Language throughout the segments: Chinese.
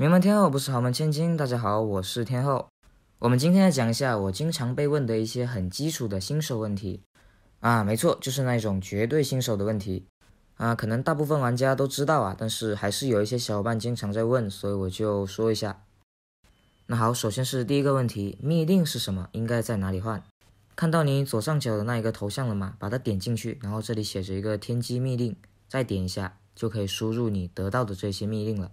名门天后不是豪门千金。大家好，我是天后。我们今天来讲一下我经常被问的一些很基础的新手问题啊，没错，就是那一种绝对新手的问题啊。可能大部分玩家都知道啊，但是还是有一些小伙伴经常在问，所以我就说一下。那好，首先是第一个问题，密令是什么？应该在哪里换？看到你左上角的那一个头像了吗？把它点进去，然后这里写着一个天机密令，再点一下就可以输入你得到的这些密令了。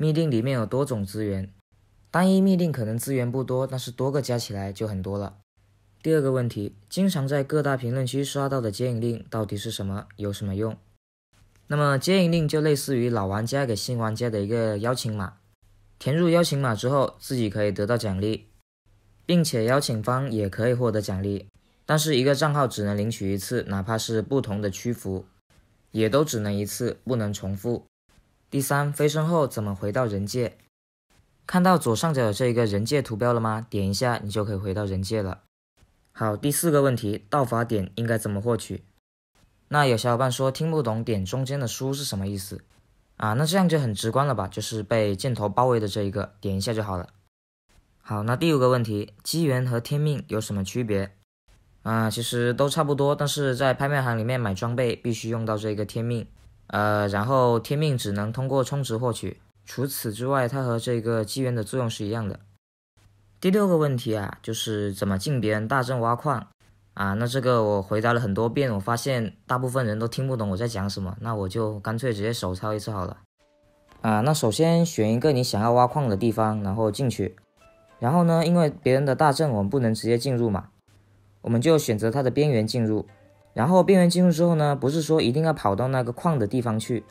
密令里面有多种资源，单一密令可能资源不多，但是多个加起来就很多了。第二个问题，经常在各大评论区刷到的接引令到底是什么，有什么用？那么接引令就类似于老玩家给新玩家的一个邀请码，填入邀请码之后自己可以得到奖励，并且邀请方也可以获得奖励。但是一个账号只能领取一次，哪怕是不同的区服，也都只能一次，不能重复。第三，飞升后怎么回到人界？看到左上角的这一个人界图标了吗？点一下你就可以回到人界了。好，第四个问题，道法点应该怎么获取？那有小伙伴说听不懂点中间的书是什么意思啊？那这样就很直观了吧？就是被箭头包围的这一个，点一下就好了。好，那第五个问题，机缘和天命有什么区别？啊，其实都差不多，但是在拍卖行里面买装备必须用到这个天命。呃，然后天命只能通过充值获取，除此之外，它和这个机缘的作用是一样的。第六个问题啊，就是怎么进别人大阵挖矿啊？那这个我回答了很多遍，我发现大部分人都听不懂我在讲什么，那我就干脆直接手操一次好了。啊，那首先选一个你想要挖矿的地方，然后进去。然后呢，因为别人的大阵我们不能直接进入嘛，我们就选择它的边缘进入。然后边缘进入之后呢，不是说一定要跑到那个矿的地方去，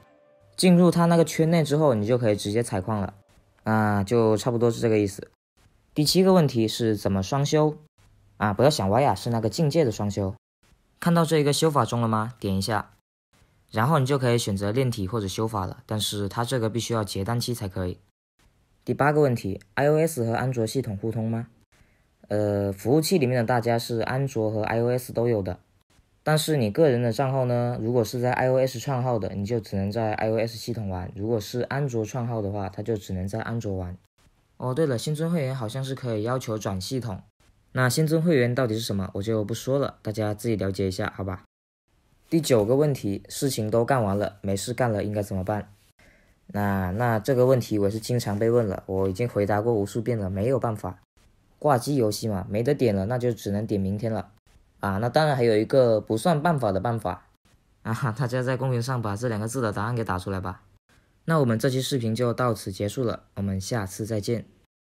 进入它那个圈内之后，你就可以直接采矿了啊，就差不多是这个意思。第七个问题是怎么双修啊？不要想歪啊，是那个境界的双修。看到这一个修法中了吗？点一下，然后你就可以选择炼体或者修法了，但是它这个必须要结丹期才可以。第八个问题，iOS 和安卓系统互通吗？呃，服务器里面的大家是安卓和 iOS 都有的。但是你个人的账号呢？如果是在 iOS 创号的，你就只能在 iOS 系统玩；如果是安卓创号的话，它就只能在安卓玩。哦，对了，新增会员好像是可以要求转系统。那新增会员到底是什么？我就不说了，大家自己了解一下，好吧？第九个问题，事情都干完了，没事干了，应该怎么办？那那这个问题我是经常被问了，我已经回答过无数遍了，没有办法，挂机游戏嘛，没得点了，那就只能点明天了。啊，那当然还有一个不算办法的办法，啊哈，大家在公屏上把这两个字的答案给打出来吧。那我们这期视频就到此结束了，我们下次再见。